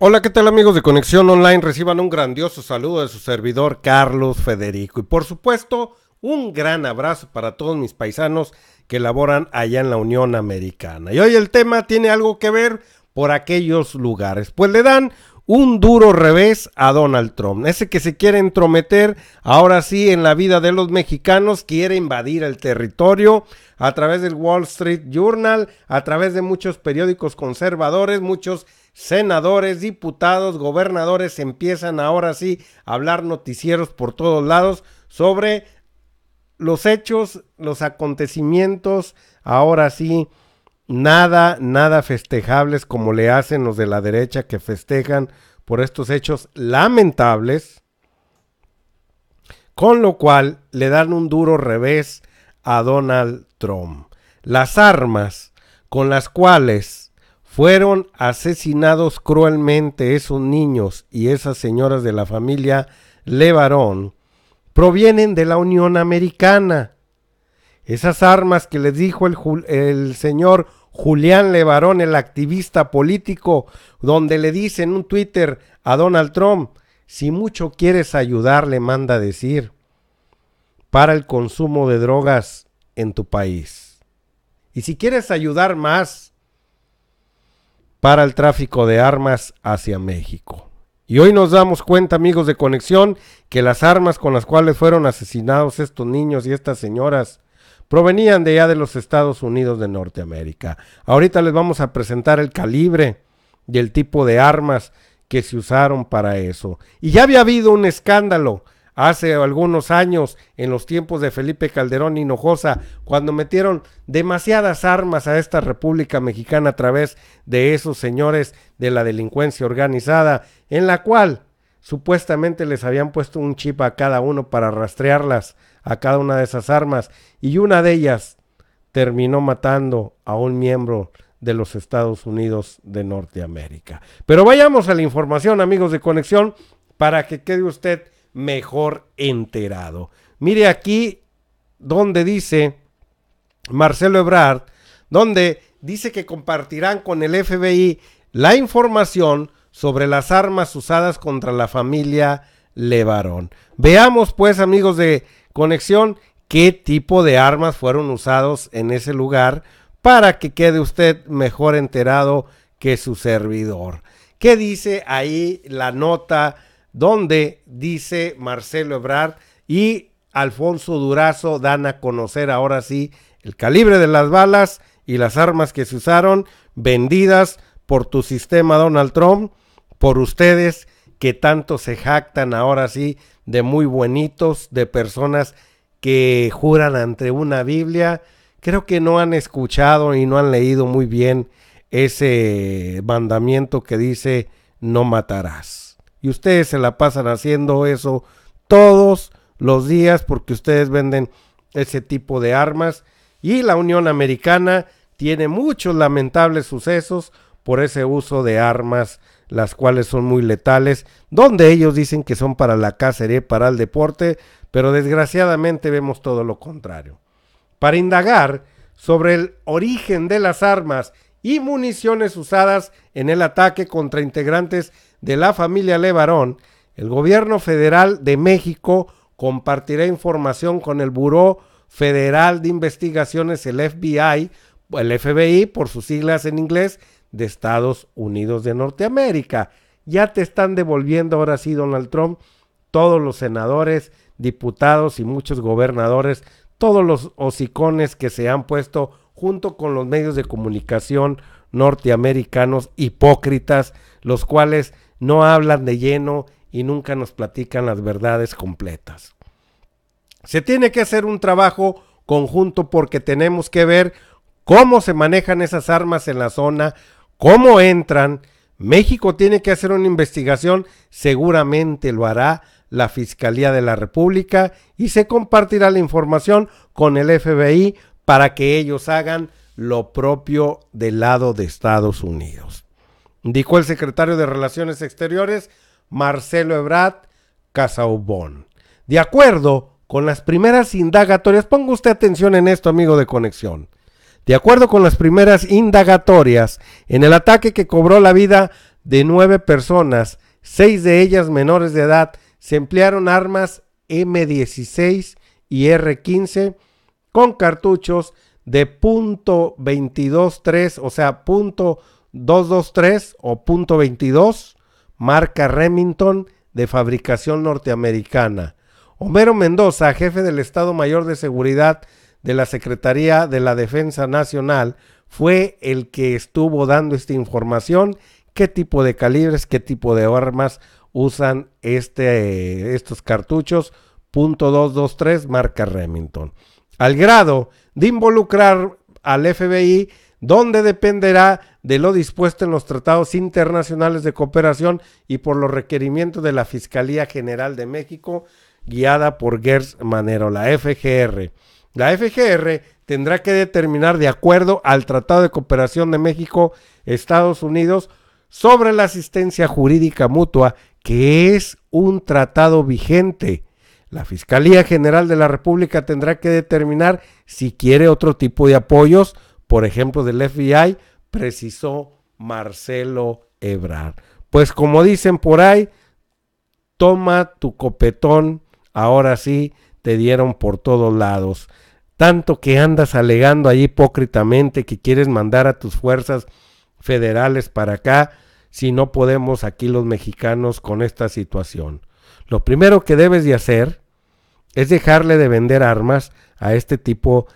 Hola, ¿qué tal amigos de Conexión Online? Reciban un grandioso saludo de su servidor Carlos Federico y por supuesto un gran abrazo para todos mis paisanos que laboran allá en la Unión Americana. Y hoy el tema tiene algo que ver por aquellos lugares, pues le dan un duro revés a Donald Trump, ese que se quiere entrometer ahora sí en la vida de los mexicanos, quiere invadir el territorio a través del Wall Street Journal, a través de muchos periódicos conservadores, muchos senadores, diputados, gobernadores empiezan ahora sí a hablar noticieros por todos lados sobre los hechos, los acontecimientos, ahora sí, nada, nada festejables como le hacen los de la derecha que festejan por estos hechos lamentables, con lo cual le dan un duro revés a Donald Trump. Las armas con las cuales fueron asesinados cruelmente esos niños y esas señoras de la familia Levarón. Provienen de la Unión Americana. Esas armas que les dijo el, señor Julián Levarón, el activista político, donde le dice en un Twitter a Donald Trump, si mucho quieres ayudar, le manda decir, para el consumo de drogas en tu país. Y si quieres ayudar más, para el tráfico de armas hacia México. Y hoy nos damos cuenta, amigos de conexión, que las armas con las cuales fueron asesinados estos niños y estas señoras provenían de allá de los Estados Unidos de Norteamérica. Ahorita les vamos a presentar el calibre y el tipo de armas que se usaron para eso. Y ya había habido un escándalo hace algunos años, en los tiempos de Felipe Calderón Hinojosa, cuando metieron demasiadas armas a esta República Mexicana a través de esos señores de la delincuencia organizada, en la cual supuestamente les habían puesto un chip a cada uno para rastrearlas, a cada una de esas armas, y una de ellas terminó matando a un miembro de los Estados Unidos de Norteamérica. Pero vayamos a la información, amigos de Conexión, para que quede usted mejor enterado. Mire aquí donde dice Marcelo Ebrard, donde dice que compartirán con el FBI la información sobre las armas usadas contra la familia Levarón. Veamos pues amigos de Conexión qué tipo de armas fueron usados en ese lugar para que quede usted mejor enterado que su servidor. ¿Qué dice ahí la nota donde dice Marcelo Ebrard y Alfonso Durazo dan a conocer ahora sí el calibre de las balas y las armas que se usaron vendidas por tu sistema Donald Trump, por ustedes que tanto se jactan ahora sí de muy buenitos, de personas que juran ante una Biblia. Creo que no han escuchado y no han leído muy bien ese mandamiento que dice no matarás. Y ustedes se la pasan haciendo eso todos los días porque ustedes venden ese tipo de armas. Y la Unión Americana tiene muchos lamentables sucesos por ese uso de armas, las cuales son muy letales, donde ellos dicen que son para la cacería, para el deporte, pero desgraciadamente vemos todo lo contrario. Para indagar sobre el origen de las armas y municiones usadas en el ataque contra integrantes de la familia Levarón, el gobierno federal de México compartirá información con el Buró Federal de Investigaciones, el FBI, el FBI por sus siglas en inglés, de Estados Unidos de Norteamérica. Ya te están devolviendo ahora sí, Donald Trump, todos los senadores, diputados y muchos gobernadores, todos los hocicones que se han puesto junto con los medios de comunicación norteamericanos hipócritas, los cuales no hablan de lleno y nunca nos platican las verdades completas. Se tiene que hacer un trabajo conjunto porque tenemos que ver cómo se manejan esas armas en la zona, cómo entran. México tiene que hacer una investigación, seguramente lo hará la Fiscalía de la República y se compartirá la información con el FBI para que ellos hagan lo propio del lado de Estados Unidos dijo el secretario de Relaciones Exteriores, Marcelo Ebrard Casaubón De acuerdo con las primeras indagatorias, ponga usted atención en esto, amigo de conexión. De acuerdo con las primeras indagatorias, en el ataque que cobró la vida de nueve personas, seis de ellas menores de edad, se emplearon armas M16 y R15 con cartuchos de o sea, punto 223 o punto .22, marca Remington de fabricación norteamericana. Homero Mendoza, jefe del Estado Mayor de Seguridad de la Secretaría de la Defensa Nacional, fue el que estuvo dando esta información, qué tipo de calibres, qué tipo de armas usan este, estos cartuchos, punto .223, marca Remington. Al grado de involucrar al FBI donde dependerá de lo dispuesto en los tratados internacionales de cooperación y por los requerimientos de la Fiscalía General de México, guiada por Gers Manero, la FGR. La FGR tendrá que determinar, de acuerdo al Tratado de Cooperación de México-Estados Unidos, sobre la asistencia jurídica mutua, que es un tratado vigente. La Fiscalía General de la República tendrá que determinar si quiere otro tipo de apoyos por ejemplo, del FBI, precisó Marcelo Ebrard. Pues como dicen por ahí, toma tu copetón, ahora sí te dieron por todos lados. Tanto que andas alegando ahí hipócritamente que quieres mandar a tus fuerzas federales para acá, si no podemos aquí los mexicanos con esta situación. Lo primero que debes de hacer es dejarle de vender armas a este tipo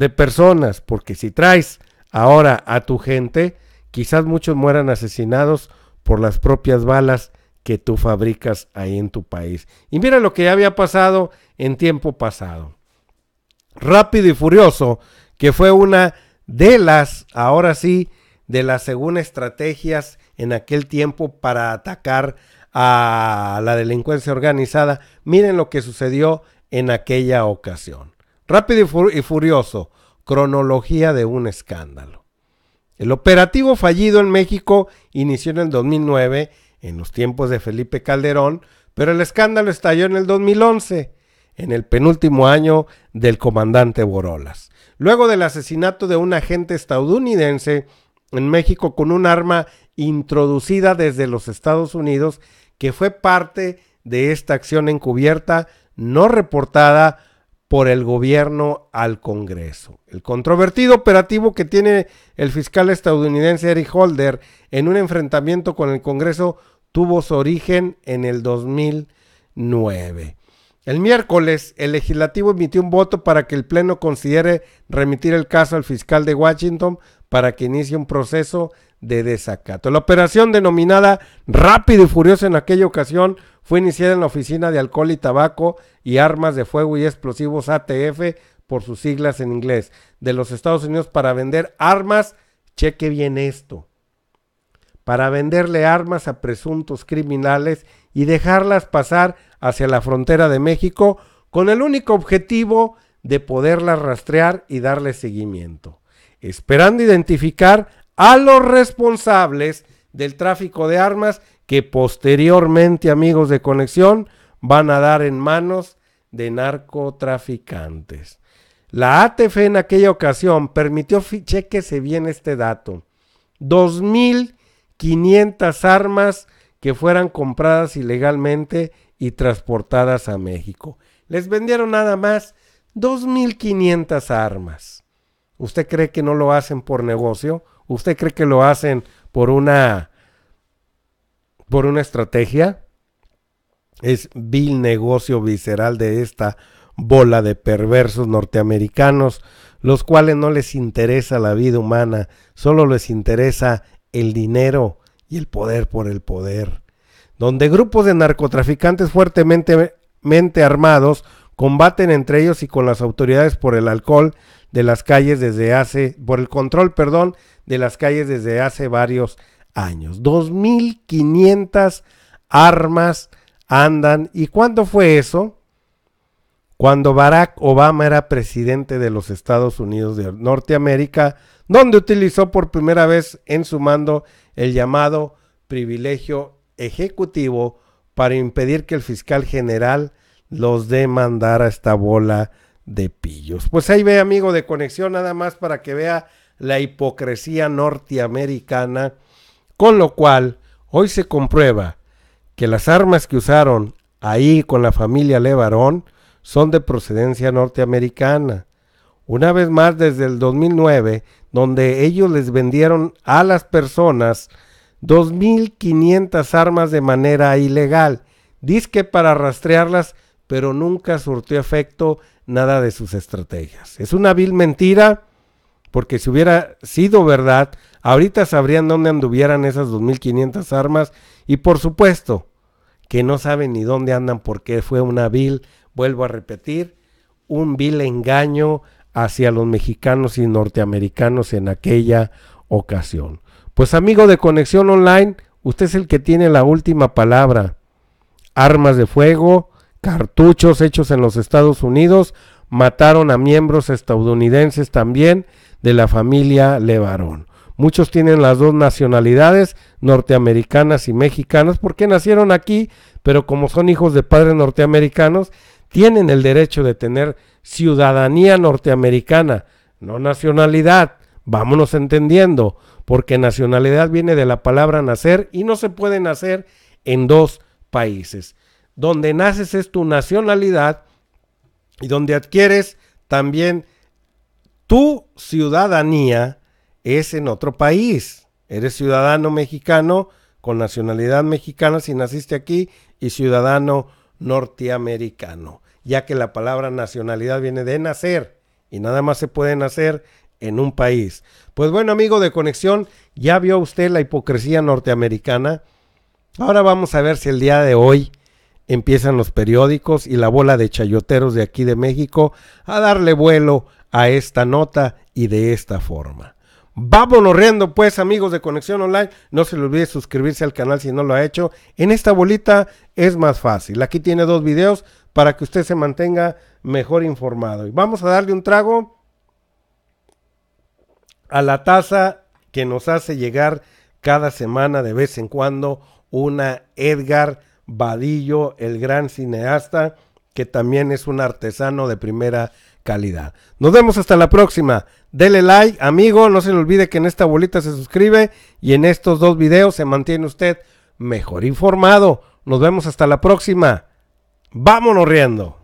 de personas, porque si traes ahora a tu gente, quizás muchos mueran asesinados por las propias balas que tú fabricas ahí en tu país. Y mira lo que ya había pasado en tiempo pasado. Rápido y Furioso, que fue una de las, ahora sí, de las segundas estrategias en aquel tiempo para atacar a la delincuencia organizada. Miren lo que sucedió en aquella ocasión. Rápido y furioso, cronología de un escándalo. El operativo fallido en México inició en el 2009, en los tiempos de Felipe Calderón, pero el escándalo estalló en el 2011, en el penúltimo año del comandante Borolas, luego del asesinato de un agente estadounidense en México con un arma introducida desde los Estados Unidos que fue parte de esta acción encubierta no reportada por el gobierno al Congreso. El controvertido operativo que tiene el fiscal estadounidense Eric Holder en un enfrentamiento con el Congreso tuvo su origen en el 2009. El miércoles, el legislativo emitió un voto para que el Pleno considere remitir el caso al fiscal de Washington para que inicie un proceso de desacato. La operación denominada Rápido y Furioso en aquella ocasión fue iniciada en la Oficina de Alcohol y Tabaco y Armas de Fuego y Explosivos ATF por sus siglas en inglés de los Estados Unidos para vender armas, cheque bien esto, para venderle armas a presuntos criminales y dejarlas pasar hacia la frontera de México con el único objetivo de poderlas rastrear y darle seguimiento, esperando identificar a los responsables del tráfico de armas que posteriormente, amigos de conexión, van a dar en manos de narcotraficantes. La ATF en aquella ocasión permitió, chequese bien este dato, 2.500 armas que fueran compradas ilegalmente y transportadas a México. Les vendieron nada más 2.500 armas. ¿Usted cree que no lo hacen por negocio ¿Usted cree que lo hacen por una por una estrategia? Es vil negocio visceral de esta bola de perversos norteamericanos, los cuales no les interesa la vida humana, solo les interesa el dinero y el poder por el poder, donde grupos de narcotraficantes fuertemente armados combaten entre ellos y con las autoridades por el alcohol de las calles desde hace por el control, perdón, de las calles desde hace varios años. 2.500 armas andan. ¿Y cuándo fue eso? Cuando Barack Obama era presidente de los Estados Unidos de Norteamérica, donde utilizó por primera vez en su mando el llamado privilegio ejecutivo para impedir que el fiscal general los demandara esta bola de pillos. Pues ahí ve, amigo de conexión, nada más para que vea la hipocresía norteamericana, con lo cual hoy se comprueba que las armas que usaron ahí con la familia Levarón son de procedencia norteamericana. Una vez más desde el 2009, donde ellos les vendieron a las personas 2.500 armas de manera ilegal, disque para rastrearlas, pero nunca surtió efecto nada de sus estrategias. Es una vil mentira porque si hubiera sido verdad, ahorita sabrían dónde anduvieran esas 2.500 armas y por supuesto que no saben ni dónde andan porque fue una vil, vuelvo a repetir, un vil engaño hacia los mexicanos y norteamericanos en aquella ocasión. Pues amigo de Conexión Online, usted es el que tiene la última palabra. Armas de fuego, cartuchos hechos en los Estados Unidos, mataron a miembros estadounidenses también de la familia Levarón. Muchos tienen las dos nacionalidades, norteamericanas y mexicanas, porque nacieron aquí, pero como son hijos de padres norteamericanos, tienen el derecho de tener ciudadanía norteamericana, no nacionalidad. Vámonos entendiendo, porque nacionalidad viene de la palabra nacer y no se puede nacer en dos países. Donde naces es tu nacionalidad y donde adquieres también tu ciudadanía es en otro país. Eres ciudadano mexicano con nacionalidad mexicana si naciste aquí y ciudadano norteamericano, ya que la palabra nacionalidad viene de nacer y nada más se puede nacer en un país. Pues bueno, amigo de conexión, ya vio usted la hipocresía norteamericana. Ahora vamos a ver si el día de hoy empiezan los periódicos y la bola de chayoteros de aquí de México a darle vuelo a esta nota y de esta forma. Vámonos riendo pues amigos de Conexión Online, no se le olvide suscribirse al canal si no lo ha hecho. En esta bolita es más fácil, aquí tiene dos videos para que usted se mantenga mejor informado. Y vamos a darle un trago a la taza que nos hace llegar cada semana de vez en cuando una Edgar Vadillo, el gran cineasta, que también es un artesano de primera calidad. Nos vemos hasta la próxima. Dele like, amigo. No se le olvide que en esta bolita se suscribe y en estos dos videos se mantiene usted mejor informado. Nos vemos hasta la próxima. Vámonos riendo.